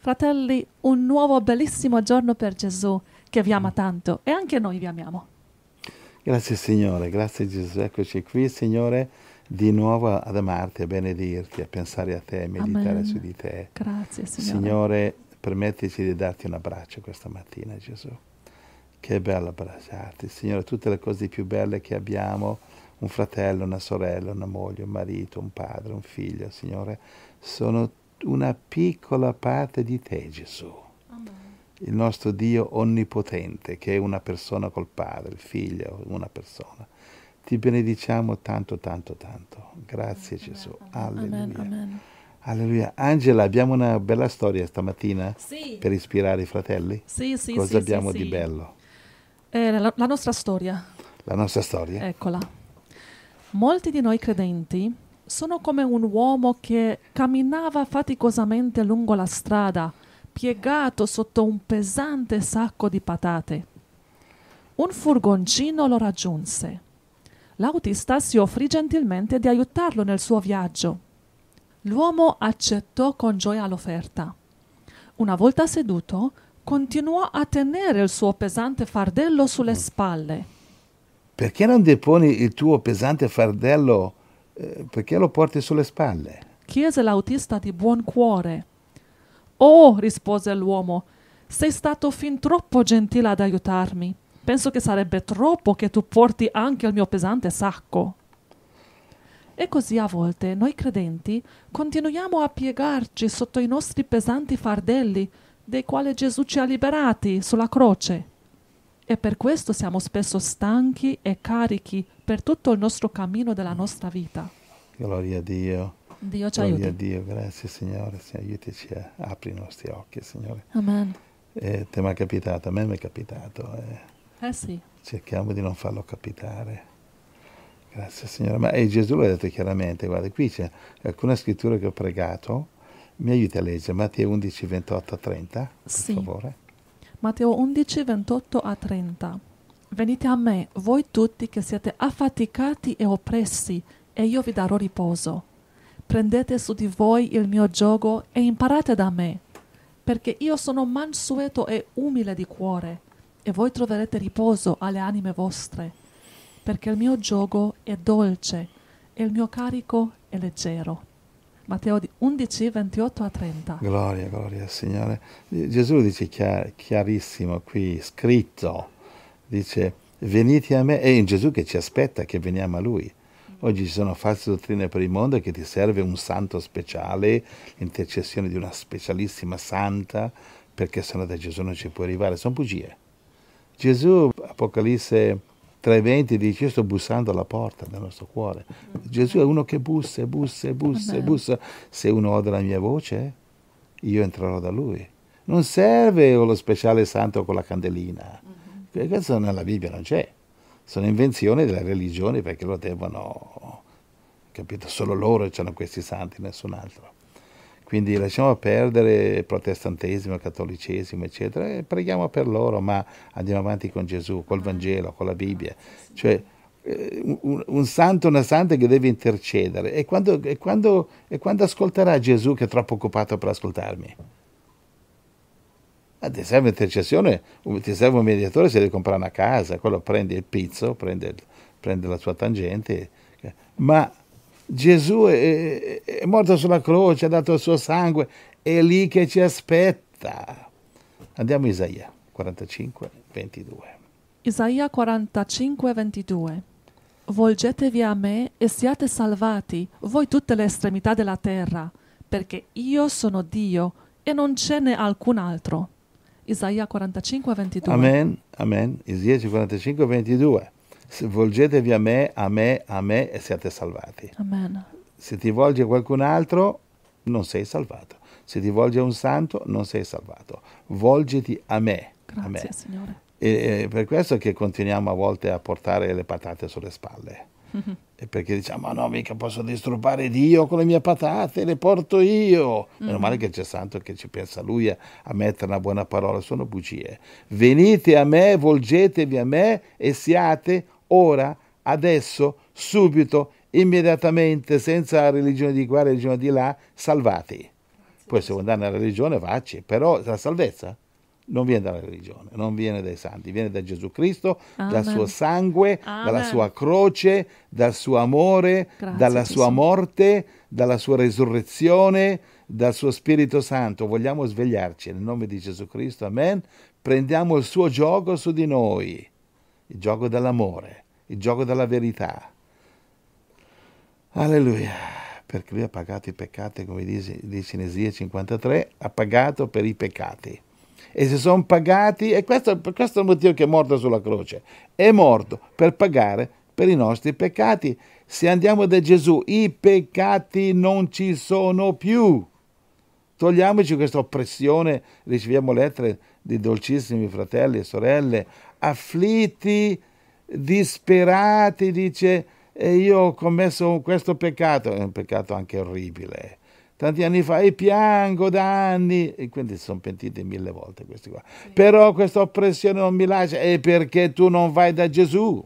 Fratelli, un nuovo bellissimo giorno per Gesù che vi ama tanto e anche noi vi amiamo. Grazie Signore, grazie Gesù, eccoci qui Signore di nuovo ad amarti, a benedirti, a pensare a te, a meditare Amen. su di te. Grazie Signore. Signore, permettici di darti un abbraccio questa mattina Gesù. Che bello abbracciarti, Signore, tutte le cose più belle che abbiamo, un fratello, una sorella, una moglie, un marito, un padre, un figlio, Signore, sono una piccola parte di te, Gesù. Il nostro Dio onnipotente, che è una persona col Padre, il Figlio, una persona. Ti benediciamo tanto, tanto, tanto. Grazie amen. Gesù. Alleluia. Amen, Alleluia. Angela, abbiamo una bella storia stamattina sì. per ispirare i fratelli? Sì, sì, Cosa sì, abbiamo sì, di bello? Eh, la, la nostra storia. La nostra storia? Eccola. Molti di noi credenti sono come un uomo che camminava faticosamente lungo la strada, piegato sotto un pesante sacco di patate. Un furgoncino lo raggiunse. L'autista si offrì gentilmente di aiutarlo nel suo viaggio. L'uomo accettò con gioia l'offerta. Una volta seduto, continuò a tenere il suo pesante fardello sulle spalle. Perché non deponi il tuo pesante fardello eh, perché lo porti sulle spalle? Chiese l'autista di buon cuore. Oh, rispose l'uomo, sei stato fin troppo gentile ad aiutarmi. Penso che sarebbe troppo che tu porti anche il mio pesante sacco. E così a volte noi credenti continuiamo a piegarci sotto i nostri pesanti fardelli, dei quali Gesù ci ha liberati sulla croce. E per questo siamo spesso stanchi e carichi per tutto il nostro cammino della nostra vita. Gloria a Dio. Dio ci Gloria a Dio, grazie Signore, Signore aiutaci, a, apri i nostri occhi, Signore. Amen. Eh, te mi è capitato, a me mi è capitato. Eh. eh sì. Cerchiamo di non farlo capitare. Grazie Signore. Ma eh, Gesù l'ha detto chiaramente, guarda, qui c'è alcune scritture che ho pregato, mi aiuti a leggere, Matteo 11, 28 a 30, per sì. favore. Matteo 11, 28 a 30 venite a me, voi tutti che siete affaticati e oppressi, e io vi darò riposo. Prendete su di voi il mio gioco e imparate da me, perché io sono mansueto e umile di cuore, e voi troverete riposo alle anime vostre, perché il mio gioco è dolce e il mio carico è leggero. Matteo 11, 28 a 30. Gloria, gloria al Signore. Gesù dice chiar- chiarissimo qui, scritto, dice venite a me, è in Gesù che ci aspetta che veniamo a Lui. Oggi ci sono false dottrine per il mondo che ti serve un santo speciale, l'intercessione di una specialissima santa, perché se no da Gesù non ci puoi arrivare, sono bugie. Gesù, Apocalisse 3.20 dice io sto bussando alla porta del nostro cuore. Gesù è uno che bussa, bussa, bussa, bussa. Se uno ode la mia voce, io entrerò da lui. Non serve lo speciale santo con la candelina. Mm-hmm. Quelle nella Bibbia, non c'è. Sono invenzioni delle religioni perché lo devono, capito? Solo loro c'erano questi santi, nessun altro. Quindi lasciamo perdere protestantesimo, cattolicesimo, eccetera, e preghiamo per loro, ma andiamo avanti con Gesù, col Vangelo, con la Bibbia. Cioè, eh, un, un, santo, una santa che deve intercedere. E quando, e, quando, e quando ascolterà Gesù che è troppo occupato per ascoltarmi? Ah, ti serve intercessione, ti serve un mediatore se devi comprare una casa, quello prende il pizzo, prende, prende la sua tangente. Ma Gesù è, è, morto sulla croce, ha dato il suo sangue, è lì che ci aspetta. Andiamo a Isaia 45, 22. Isaia 45, 22. Volgetevi a me e siate salvati, voi tutte le estremità della terra, perché io sono Dio e non ce n'è alcun altro. Isaia 45, 22. Amen, amen. Isaia 45, 22. Volgetevi a me, a me, a me e siate salvati. Amen. Se ti volge qualcun altro, non sei salvato. Se ti volge a un santo, non sei salvato. Volgiti a me. Grazie, a me. Signore. E, e per questo che continuiamo a volte a portare le patate sulle spalle. E perché diciamo, ma no, mica posso disturbare Dio con le mie patate, le porto io. Mm. Meno male che c'è Santo che ci pensa lui a, a mettere una buona parola, sono bugie. Venite a me, volgetevi a me e siate ora, adesso, subito, immediatamente, senza religione di qua, religione di là, salvati. Poi se vuoi andare nella religione, vacci, però la salvezza non viene dalla religione, non viene dai santi, viene da Gesù Cristo, Amen. dal suo sangue, Amen. dalla sua croce, dal suo amore, Grazie, dalla sua Gesù. morte, dalla sua resurrezione, dal suo Spirito Santo. Vogliamo svegliarci nel nome di Gesù Cristo. Amen. Prendiamo il suo gioco su di noi, il gioco dell'amore, il gioco della verità. Alleluia perché lui ha pagato i peccati, come dice, dice in Esia 53, ha pagato per i peccati e si sono pagati e questo, questo è il motivo che è morto sulla croce. È morto per pagare per i nostri peccati. Se andiamo da Gesù, i peccati non ci sono più. Togliamoci questa oppressione, riceviamo lettere di dolcissimi fratelli e sorelle, afflitti, disperati, dice, e io ho commesso questo peccato, è un peccato anche orribile, tanti anni fa e piango da anni e quindi si sono pentiti mille volte questi qua. Sì. Però questa oppressione non mi lascia, è perché tu non vai da Gesù,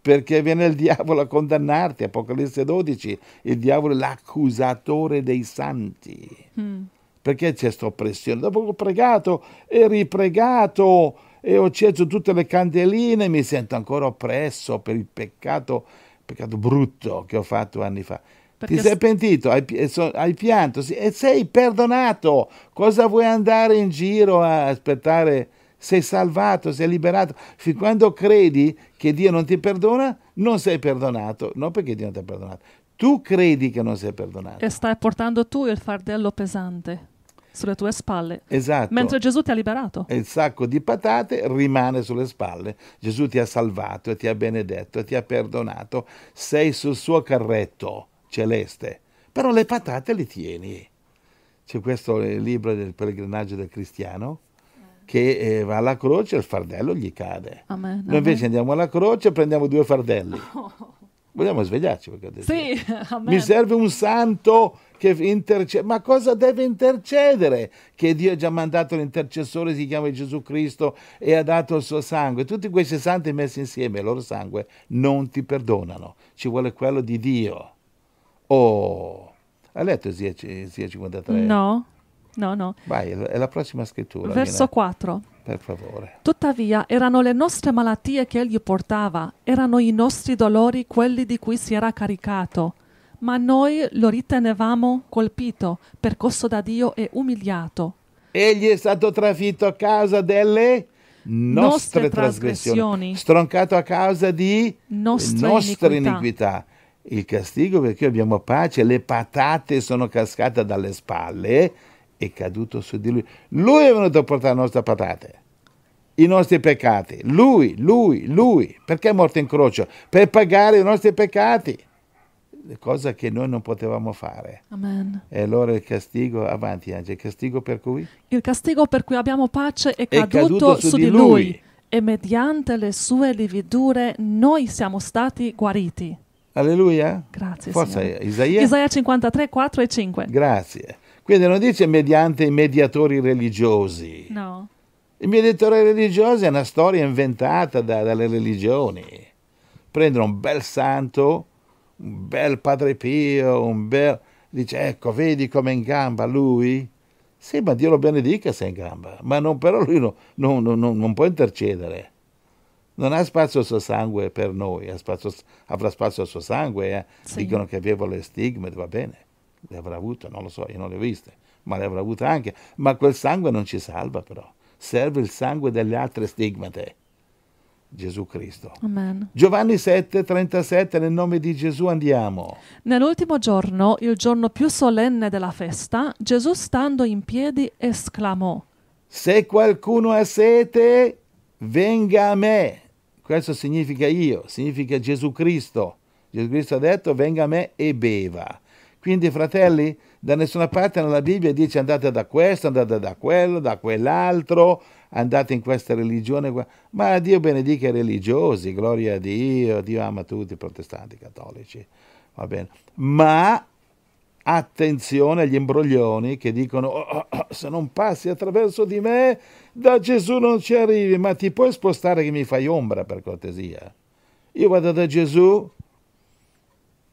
perché viene il diavolo a condannarti, Apocalisse 12, il diavolo è l'accusatore dei santi. Mm. Perché c'è questa oppressione? Dopo che ho pregato e ripregato e ho acceso tutte le candeline, mi sento ancora oppresso per il peccato, peccato brutto che ho fatto anni fa perché... Ti sei pentito, hai, hai pianto e sei perdonato. Cosa vuoi andare in giro a aspettare? Sei salvato, sei liberato. Fin quando credi che Dio non ti perdona, non sei perdonato. Non perché Dio non ti ha perdonato. Tu credi che non sei perdonato. E stai portando tu il fardello pesante sulle tue spalle. Esatto. Mentre Gesù ti ha liberato. E il sacco di patate rimane sulle spalle. Gesù ti ha salvato, e ti ha benedetto, e ti ha perdonato. Sei sul suo carretto celeste, però le patate le tieni. C'è questo eh, libro del pellegrinaggio del cristiano che eh, va alla croce e il fardello gli cade. Amen, Noi invece andiamo alla croce e prendiamo due fardelli. Vogliamo svegliarci? Sì, Mi serve un santo che intercede. Ma cosa deve intercedere? Che Dio ha già mandato l'intercessore, si chiama Gesù Cristo, e ha dato il suo sangue. Tutti questi santi messi insieme, il loro sangue, non ti perdonano. Ci vuole quello di Dio. Oh, ha letto Sia, 53? No, no, no. Vai, è la prossima scrittura. Verso Mina. 4. Per favore. Tuttavia erano le nostre malattie che egli portava, erano i nostri dolori quelli di cui si era caricato, ma noi lo ritenevamo colpito, percosso da Dio e umiliato. Egli è stato trafitto a causa delle nostre, nostre trasgressioni, trasgressioni, stroncato a causa di nostre, nostre iniquità. iniquità il castigo perché abbiamo pace, le patate sono cascate dalle spalle e caduto su di lui. Lui è venuto a portare le nostre patate, i nostri peccati. Lui, lui, lui. Perché è morto in croce? Per pagare i nostri peccati. Cosa che noi non potevamo fare. Amen. E allora il castigo, avanti Angela, il castigo per cui? Il castigo per cui abbiamo pace è, è caduto, caduto, su, su di, di lui. lui. E mediante le sue lividure noi siamo stati guariti. Alleluia? Grazie. Forza Signore. Isaia. Isaia 53, 4 e 5. Grazie. Quindi non dice mediante i mediatori religiosi. No. Il mediatore religioso è una storia inventata da, dalle religioni. Prendono un bel santo, un bel padre Pio, un bel... Dice, ecco, vedi come è in gamba lui? Sì, ma Dio lo benedica se è in gamba, ma non, però lui no, no, no, non può intercedere non ha spazio il suo sangue per noi, spazio, avrà spazio il suo sangue, eh? sì. dicono che aveva le stigme, va bene, le avrà avute, non lo so, io non le ho viste, ma le avrà avute anche, ma quel sangue non ci salva però, serve il sangue delle altre stigmate. Gesù Cristo. Amen. Giovanni 7, 37, nel nome di Gesù andiamo. Nell'ultimo giorno, il giorno più solenne della festa, Gesù stando in piedi esclamò, Se qualcuno ha sete, venga a me questo significa io, significa Gesù Cristo. Gesù Cristo ha detto venga a me e beva. Quindi fratelli, da nessuna parte nella Bibbia dice andate da questo, andate da quello, da quell'altro, andate in questa religione. Ma Dio benedica i religiosi, gloria a Dio, Dio ama tutti, i protestanti, i cattolici. Va bene. Ma Attenzione agli imbroglioni che dicono oh, oh, oh, se non passi attraverso di me da Gesù non ci arrivi, ma ti puoi spostare che mi fai ombra per cortesia. Io vado da Gesù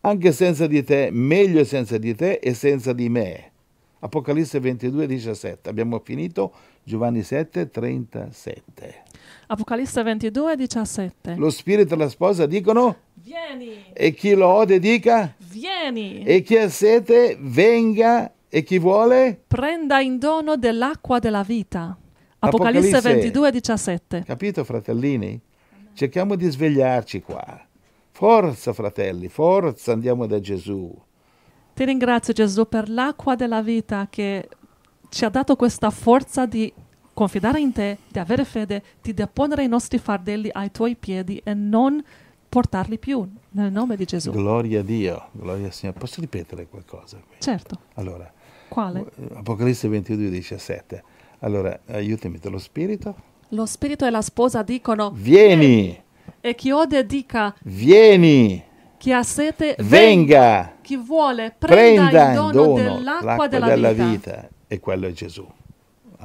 anche senza di te, meglio senza di te e senza di me. Apocalisse 22, 17. Abbiamo finito Giovanni 7, 37. Apocalisse 22, 17. Lo spirito e la sposa dicono? Vieni. E chi lo ode dica? Vieni. E chi ha sete venga e chi vuole? Prenda in dono dell'acqua della vita. Apocalisse, Apocalisse 22, 17. Capito fratellini? Cerchiamo di svegliarci qua. Forza fratelli, forza andiamo da Gesù. Ti ringrazio Gesù per l'acqua della vita che ci ha dato questa forza di confidare in te, di avere fede, di deponere i nostri fardelli ai tuoi piedi e non portarli più nel nome di Gesù. Gloria a Dio, gloria al Signore. Posso ripetere qualcosa? Qui? Certo. Allora, Quale? Apocalisse 22, 17. Allora, aiutami, lo spirito? Lo spirito e la sposa dicono Vieni! E chi ode dica Vieni! Chi ha sete venga! Chi vuole prenda, prenda il dono, dono dell'acqua, della, della vita. vita. E quello è Gesù.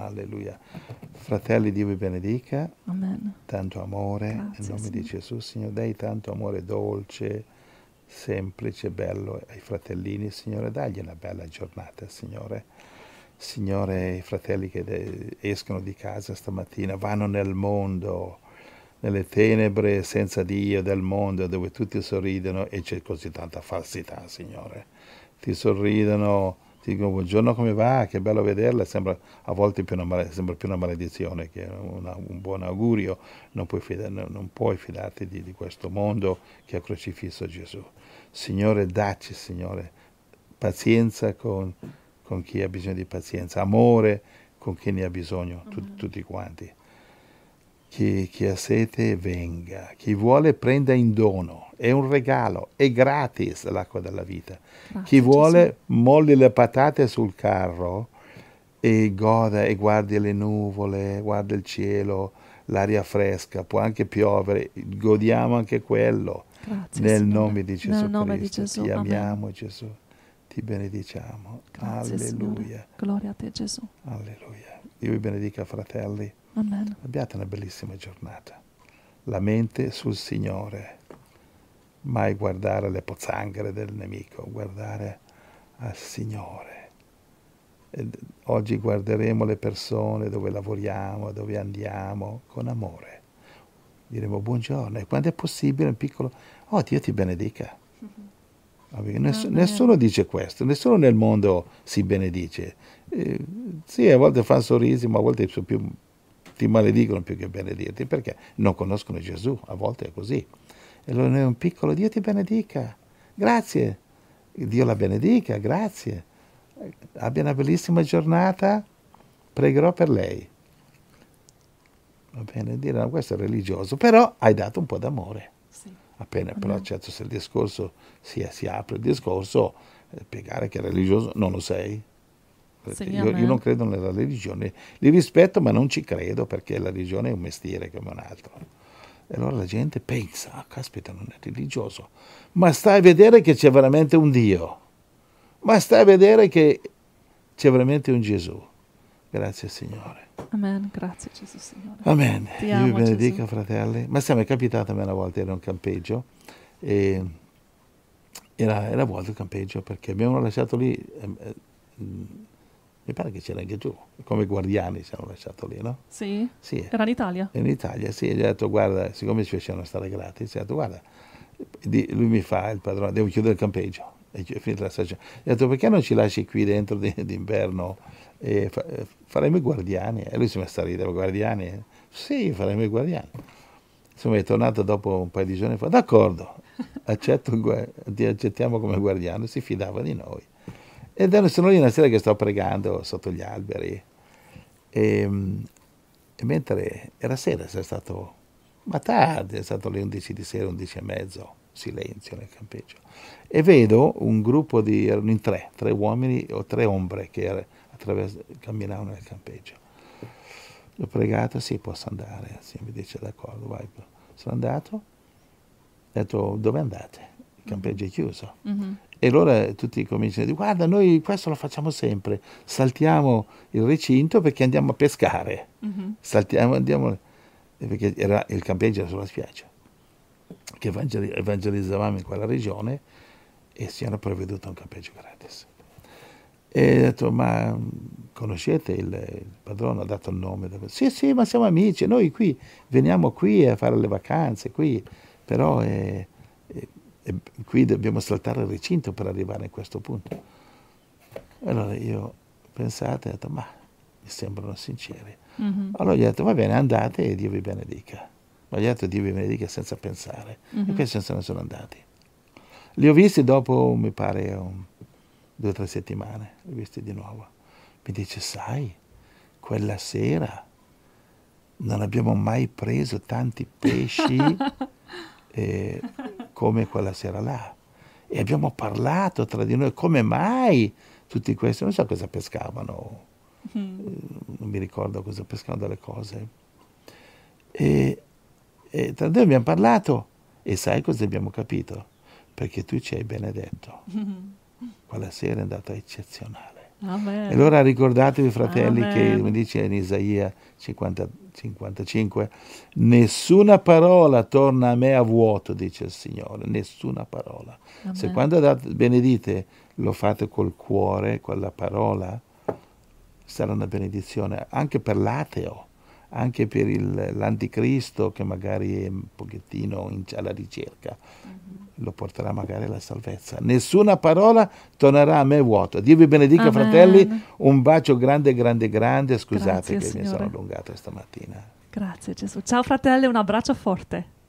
Alleluia. Fratelli, Dio vi benedica. Amen. Tanto amore, Grazie, nel nome Signore. di Gesù, Signore Dai, tanto amore dolce, semplice, bello ai fratellini. Signore, dagli una bella giornata, Signore. Signore, i fratelli che escono di casa stamattina, vanno nel mondo, nelle tenebre senza Dio del mondo, dove tutti sorridono e c'è così tanta falsità, Signore. Ti sorridono ti dico buongiorno come va, che bello vederla, sembra a volte più una, sembra più una maledizione che una, un buon augurio, non puoi, fida, non puoi fidarti di, di, questo mondo che ha crocifisso Gesù. Signore, dacci, Signore, pazienza con, con chi ha bisogno di pazienza, amore con chi ne ha bisogno, tu, tutti quanti. Chi, chi ha sete venga, chi vuole prenda in dono, è un regalo, è gratis l'acqua della vita. Grazie, chi vuole Gesù. molli le patate sul carro e goda e guardi le nuvole, guarda il cielo, l'aria fresca, può anche piovere, godiamo anche quello. Grazie, nel Signore. nome di Gesù nel nome Cristo, di Gesù. ti amiamo Gesù, ti benediciamo. Grazie, Alleluia. Signore. Gloria a te Gesù. Alleluia. Dio vi benedica fratelli. Amen. Abbiate una bellissima giornata. La mente sul Signore. Mai guardare le pozzanghere del nemico, guardare al Signore. E oggi guarderemo le persone dove lavoriamo, dove andiamo, con amore. Diremo buongiorno e quando è possibile un piccolo, oh Dio ti benedica. Ness- ah, nessuno dice questo, nessuno nel mondo si benedice. Eh, sì, a volte fanno sorrisi, ma a volte più, ti maledicono più che benedirti, perché non conoscono Gesù, a volte è così. E allora è un piccolo, Dio ti benedica, grazie, Dio la benedica, grazie. Abbia una bellissima giornata, pregherò per lei. Va bene, dire, no, questo è religioso, però hai dato un po' d'amore. Sì appena mm-hmm. però certo se il discorso si, si apre il discorso, eh, spiegare che è religioso non lo sei. Eh, io, io, non credo nella religione, li rispetto ma non ci credo perché la religione è un mestiere come un altro. E allora la gente pensa, ah caspita non è religioso, ma stai a vedere che c'è veramente un Dio, ma stai a vedere che c'è veramente un Gesù. Grazie Signore. Amen, grazie Gesù Signore. Amen. Ti Dio vi benedica Gesù. fratelli. Ma siamo capitati a me una volta, era un campeggio e era, era vuoto il campeggio perché abbiamo lasciato lì, ehm, eh, eh, mi pare che c'era anche giù, come guardiani ci hanno lasciato lì, no? Sì. sì. Era in Italia? In Italia, sì. Gli ho detto guarda, siccome ci facevano stare gratis, ho detto guarda, lui mi fa il padrone, devo chiudere il campeggio. E finita la stagione. Gli ho detto perché non ci lasci qui dentro d'inverno? e faremo i guardiani. E lui si è messo a ridere, guardiani? Sì, faremo i guardiani. Insomma, è tornato dopo un paio di giorni e fa, d'accordo, ti accettiamo come guardiano, si fidava di noi. Ed ero, sono lì una sera che sto pregando sotto gli alberi. E, ehm, e mentre era sera, è stato, ma tardi, è stato le 11 di sera, 11 e mezzo, silenzio nel campeggio. E vedo un gruppo di, erano in tre, tre uomini o tre ombre che erano camminavano nel campeggio. L'ho pregato, sì, posso andare. Sì, mi dice d'accordo, vai. Sono andato, ho detto dove andate? Il campeggio è chiuso. Mm-hmm. E allora tutti cominciano a dire guarda, noi questo lo facciamo sempre, saltiamo il recinto perché andiamo a pescare. Mm-hmm. Saltiamo, andiamo, perché era il campeggio era sulla spiaggia, che evangelizzavamo in quella regione e si era provveduto un campeggio gratis. E ho detto, ma conoscete il, il padrone, ha dato il nome. Sì, sì, ma siamo amici, noi qui veniamo qui a fare le vacanze, qui, però è, è, è, qui dobbiamo saltare il recinto per arrivare a questo punto. Allora io pensate, ho detto, ma mi sembrano sinceri. Mm -hmm. Allora gli ho detto, va bene, andate e Dio vi benedica. Ma gli ho detto, Dio vi benedica senza pensare. Mm -hmm. E mm-hmm. questi se ne sono andati. Li ho visti dopo, mi pare, un due o tre settimane, l'ho visto di nuovo. Mi dice, sai, quella sera non abbiamo mai preso tanti pesci eh, come quella sera là. E abbiamo parlato tra di noi, come mai tutti questi, non so cosa pescavano, mm. non mi ricordo cosa pescavano delle cose. E, e tra di noi abbiamo parlato e sai cosa abbiamo capito? Perché tu ci hai benedetto. Mm quella sera è andata eccezionale. Amen. Ah, e allora ricordatevi, fratelli, Amen. Ah, che mi dice in Isaia 50, 55, nessuna parola torna a me a vuoto, dice il Signore, nessuna parola. Amen. Ah, Se quando date, benedite lo fate col cuore, con la parola, sarà una benedizione anche per l'ateo anche per il, l'anticristo che magari è un pochettino in, alla ricerca, uh-huh. lo porterà magari alla salvezza. Nessuna parola tornerà a me vuota. Dio vi benedica Amen. fratelli, un bacio grande, grande, grande, scusate Grazie, che signore. mi sono allungato stamattina. Grazie Gesù. Ciao fratelli, un abbraccio forte.